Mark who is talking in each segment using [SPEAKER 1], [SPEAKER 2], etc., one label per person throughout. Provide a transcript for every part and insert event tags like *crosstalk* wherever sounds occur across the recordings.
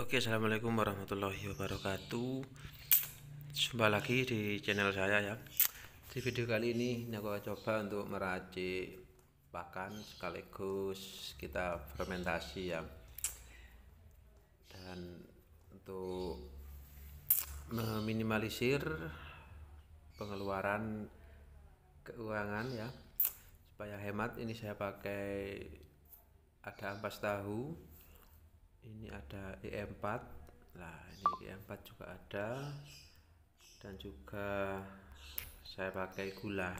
[SPEAKER 1] Oke, assalamualaikum warahmatullahi wabarakatuh. Jumpa lagi di channel saya ya. Di video kali ini, ini aku coba untuk meracik pakan sekaligus kita fermentasi ya. Dan untuk meminimalisir pengeluaran keuangan ya supaya hemat ini saya pakai ada ampas tahu ini ada IM4 nah ini IM4 juga ada dan juga saya pakai gula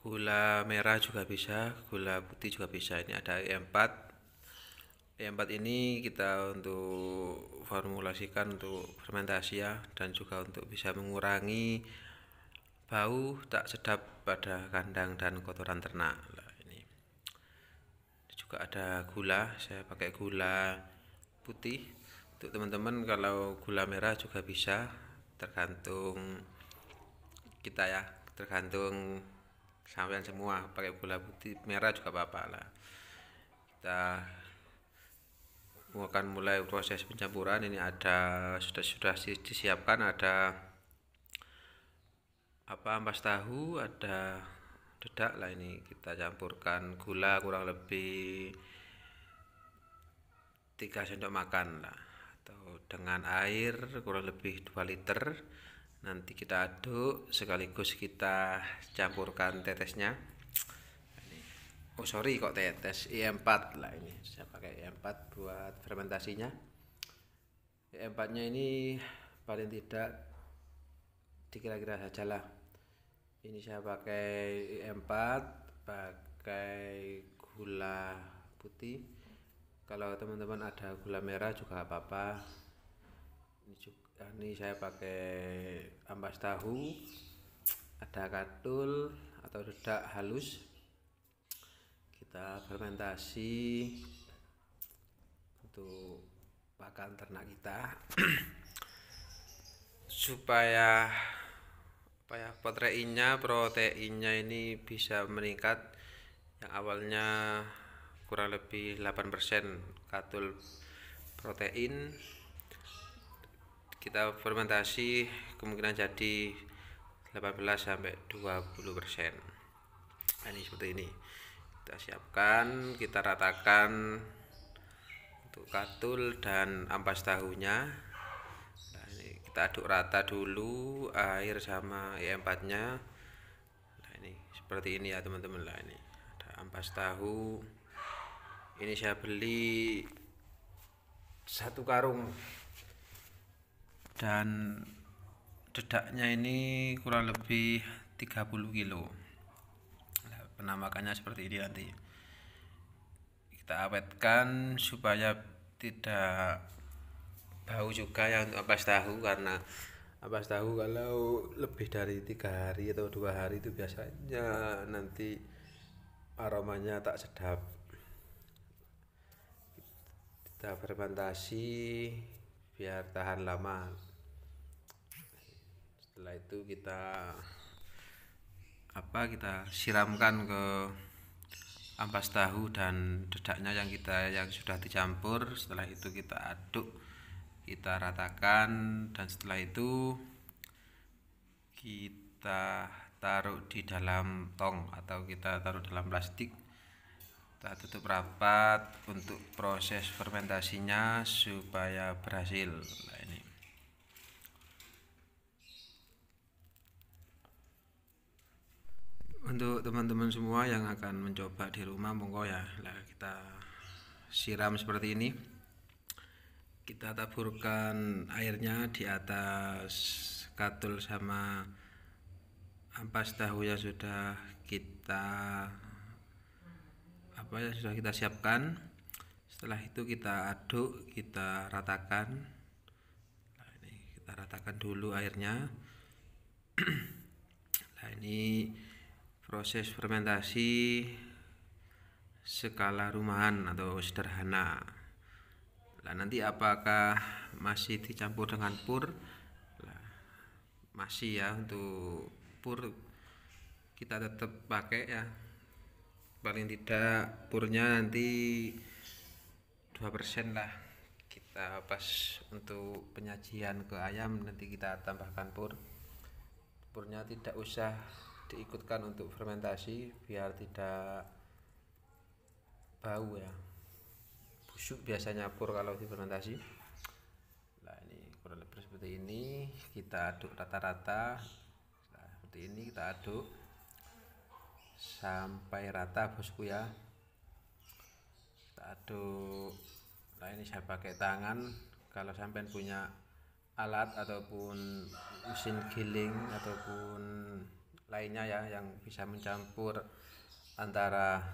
[SPEAKER 1] gula merah juga bisa gula putih juga bisa ini ada IM4 IM4 ini kita untuk formulasikan untuk fermentasi ya dan juga untuk bisa mengurangi bau tak sedap pada kandang dan kotoran ternak juga ada gula saya pakai gula putih untuk teman-teman kalau gula merah juga bisa tergantung kita ya tergantung sampean semua pakai gula putih merah juga apa-apa lah kita akan mulai proses pencampuran ini ada sudah sudah disiapkan ada apa ampas tahu ada dedak lah ini kita campurkan gula kurang lebih 3 sendok makan lah atau dengan air kurang lebih 2 liter nanti kita aduk sekaligus kita campurkan tetesnya oh sorry kok tetes E4 lah ini saya pakai E4 buat fermentasinya E4 nya ini paling tidak dikira-kira sajalah ini saya pakai empat pakai gula putih kalau teman-teman ada gula merah juga apa-apa ini saya pakai ampas tahu ada katul atau dedak halus kita fermentasi untuk pakan ternak kita *clears throat* supaya apa ya proteinnya proteinnya ini bisa meningkat yang awalnya kurang lebih 8% katul protein kita fermentasi kemungkinan jadi 18 sampai 20% nah, ini seperti ini kita siapkan kita ratakan untuk katul dan ampas tahunya kita aduk rata dulu air sama E4 nya nah ini seperti ini ya teman-teman lah ini ada ampas tahu ini saya beli satu karung dan dedaknya ini kurang lebih 30 kilo nah, penamakannya seperti ini nanti kita awetkan supaya tidak bau juga ya untuk ampas tahu karena ampas tahu kalau lebih dari tiga hari atau dua hari itu biasanya nanti aromanya tak sedap kita fermentasi biar tahan lama setelah itu kita apa kita siramkan ke ampas tahu dan dedaknya yang kita yang sudah dicampur setelah itu kita aduk kita ratakan dan setelah itu kita taruh di dalam tong atau kita taruh dalam plastik kita tutup rapat untuk proses fermentasinya supaya berhasil nah, ini untuk teman-teman semua yang akan mencoba di rumah monggo ya nah, kita siram seperti ini kita taburkan airnya di atas katul sama ampas tahu yang sudah kita apa ya sudah kita siapkan setelah itu kita aduk kita ratakan nah, ini kita ratakan dulu airnya *clears throat* nah ini proses fermentasi skala rumahan atau sederhana Nah, nanti apakah masih dicampur dengan pur? Nah, masih ya untuk pur kita tetap pakai ya. Paling tidak purnya nanti 2% lah. Kita pas untuk penyajian ke ayam nanti kita tambahkan pur. Purnya tidak usah diikutkan untuk fermentasi biar tidak bau ya busuk biasanya pur kalau di fermentasi, nah ini kurang lebih seperti ini kita aduk rata-rata nah, seperti ini kita aduk sampai rata bosku ya kita aduk nah ini saya pakai tangan kalau sampean punya alat ataupun mesin giling ataupun lainnya ya yang bisa mencampur antara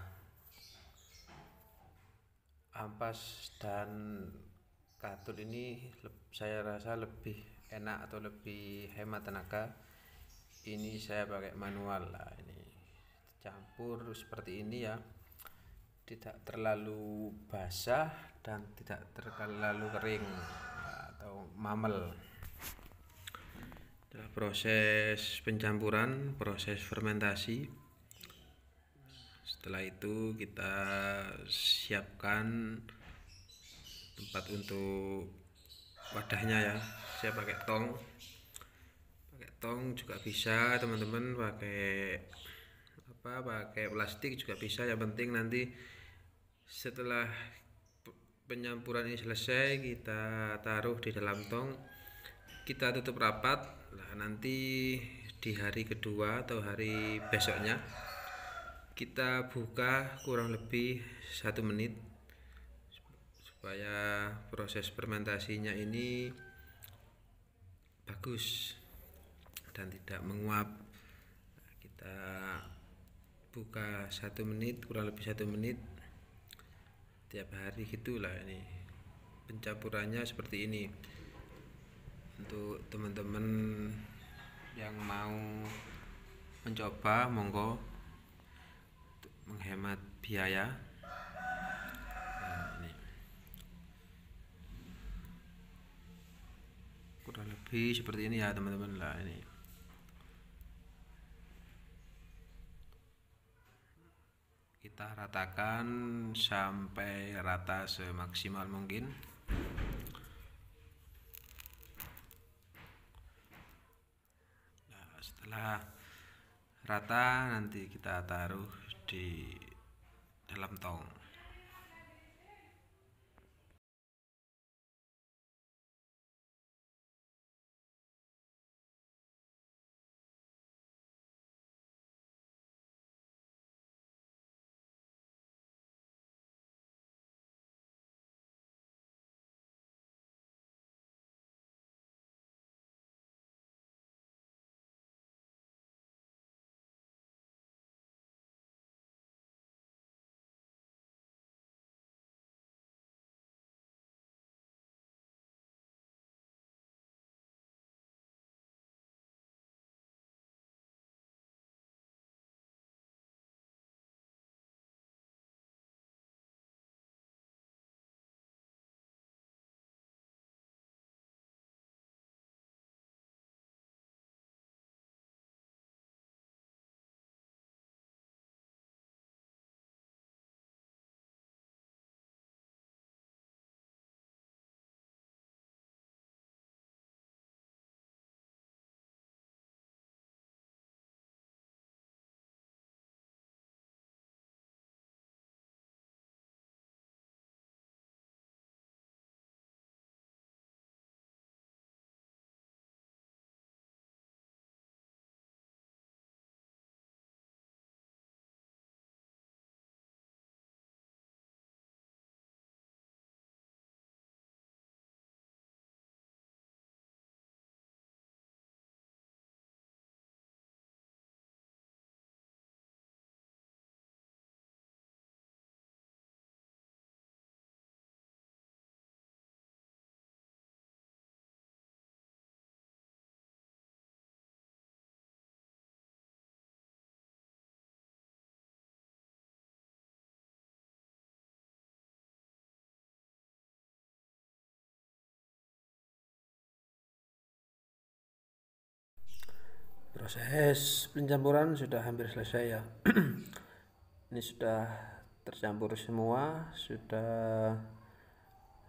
[SPEAKER 1] ampas dan katun ini saya rasa lebih enak atau lebih hemat tenaga ini saya pakai manual lah ini campur seperti ini ya tidak terlalu basah dan tidak terlalu kering atau mamel proses pencampuran proses fermentasi setelah itu kita siapkan tempat untuk wadahnya ya saya pakai tong pakai tong juga bisa teman-teman pakai apa pakai plastik juga bisa yang penting nanti setelah penyampuran ini selesai kita taruh di dalam tong kita tutup rapat nah nanti di hari kedua atau hari besoknya kita buka kurang lebih satu menit supaya proses fermentasinya ini bagus dan tidak menguap kita buka satu menit kurang lebih satu menit tiap hari gitulah ini pencampurannya seperti ini untuk teman-teman yang mau mencoba monggo menghemat biaya nah, kurang lebih seperti ini ya teman-teman lah ini kita ratakan sampai rata semaksimal mungkin nah setelah rata nanti kita taruh di dalam tong proses pencampuran sudah hampir selesai ya *clears throat* ini sudah tercampur semua sudah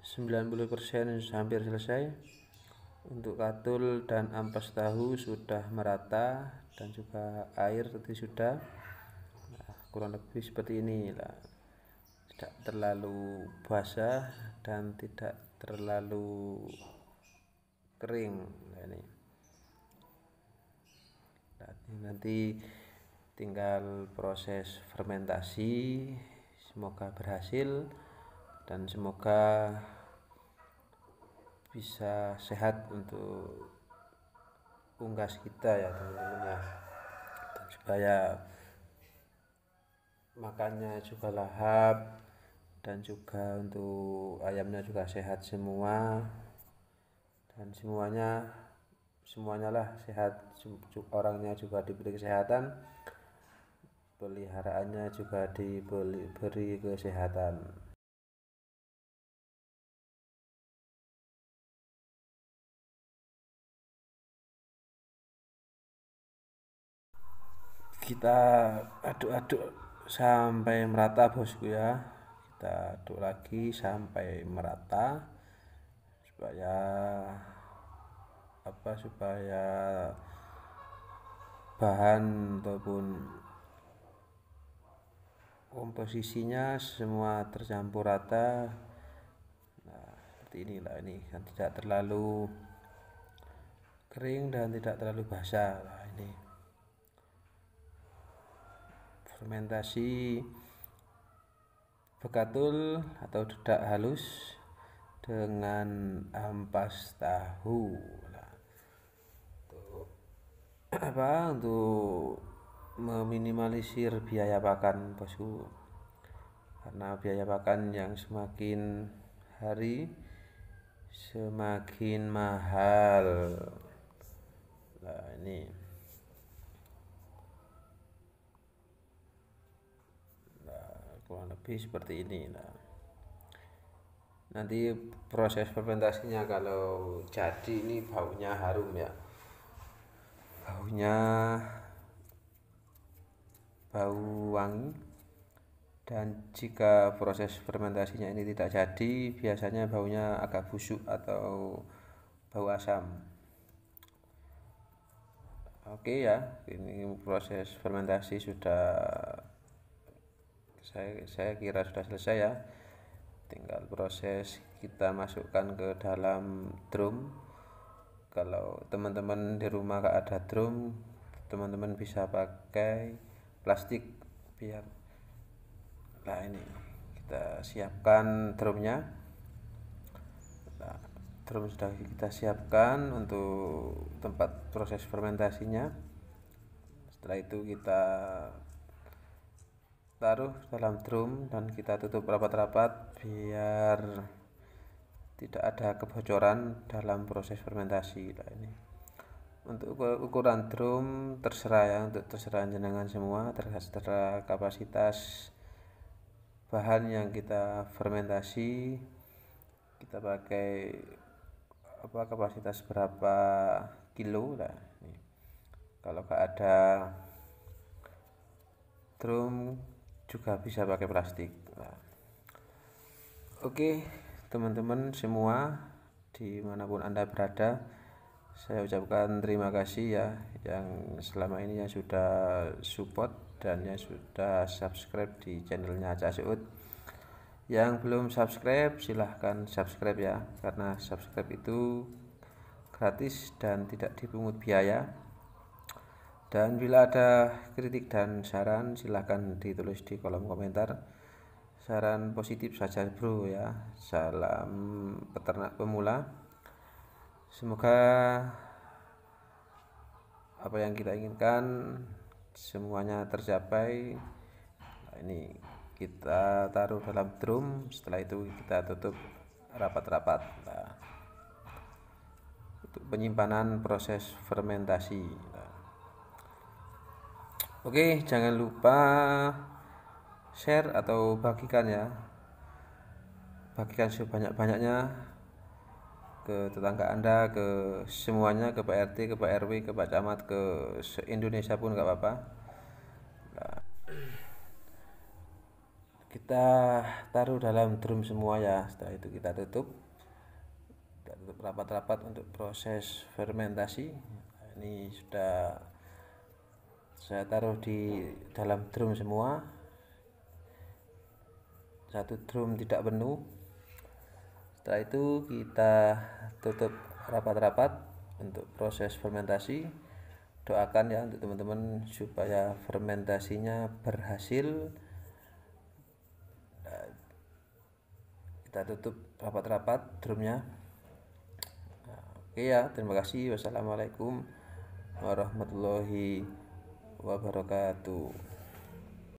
[SPEAKER 1] 90% sudah hampir selesai untuk katul dan ampas tahu sudah merata dan juga air tadi sudah nah, kurang lebih seperti ini lah tidak terlalu basah dan tidak terlalu kering nah, ini nanti tinggal proses fermentasi semoga berhasil dan semoga bisa sehat untuk unggas kita ya teman-teman ya dan supaya makannya juga lahap dan juga untuk ayamnya juga sehat semua dan semuanya semuanya lah sehat orangnya juga diberi kesehatan peliharaannya juga diberi kesehatan kita aduk-aduk sampai merata bosku ya kita aduk lagi sampai merata supaya apa supaya bahan ataupun komposisinya semua tercampur rata nah seperti inilah ini kan tidak terlalu kering dan tidak terlalu basah nah, ini fermentasi bekatul atau dedak halus dengan ampas tahu apa untuk meminimalisir biaya pakan bosku karena biaya pakan yang semakin hari semakin mahal nah ini nah, kurang lebih seperti ini nah nanti proses fermentasinya kalau jadi ini baunya harum ya tubuhnya bau wangi dan jika proses fermentasinya ini tidak jadi biasanya baunya agak busuk atau bau asam oke ya ini proses fermentasi sudah saya saya kira sudah selesai ya tinggal proses kita masukkan ke dalam drum kalau teman-teman di rumah gak ada drum teman-teman bisa pakai plastik biar nah ini kita siapkan drumnya nah, drum sudah kita siapkan untuk tempat proses fermentasinya setelah itu kita taruh dalam drum dan kita tutup rapat-rapat biar tidak ada kebocoran dalam proses fermentasi lah ini untuk ukuran drum terserah ya untuk terserah jenengan semua terserah kapasitas bahan yang kita fermentasi kita pakai apa kapasitas berapa kilo lah ini. kalau nggak ada drum juga bisa pakai plastik nah. oke teman-teman semua dimanapun anda berada saya ucapkan terima kasih ya yang selama ini yang sudah support dan yang sudah subscribe di channelnya Aca Seud yang belum subscribe silahkan subscribe ya karena subscribe itu gratis dan tidak dipungut biaya dan bila ada kritik dan saran silahkan ditulis di kolom komentar saran positif saja bro ya salam peternak pemula semoga apa yang kita inginkan semuanya tercapai nah, ini kita taruh dalam drum setelah itu kita tutup rapat-rapat nah, untuk penyimpanan proses fermentasi nah. oke jangan lupa share atau bagikan ya bagikan sebanyak-banyaknya ke tetangga Anda, ke semuanya, ke Pak RT, ke Pak RW, ke Pak Camat, ke Indonesia pun nggak apa-apa. Nah, kita taruh dalam drum semua ya. Setelah itu kita tutup. Kita tutup rapat-rapat untuk proses fermentasi. ini sudah saya taruh di dalam drum semua satu drum tidak penuh setelah itu kita tutup rapat-rapat untuk proses fermentasi doakan ya untuk teman-teman supaya fermentasinya berhasil eh, kita tutup rapat-rapat drumnya oke ya terima kasih wassalamualaikum warahmatullahi wabarakatuh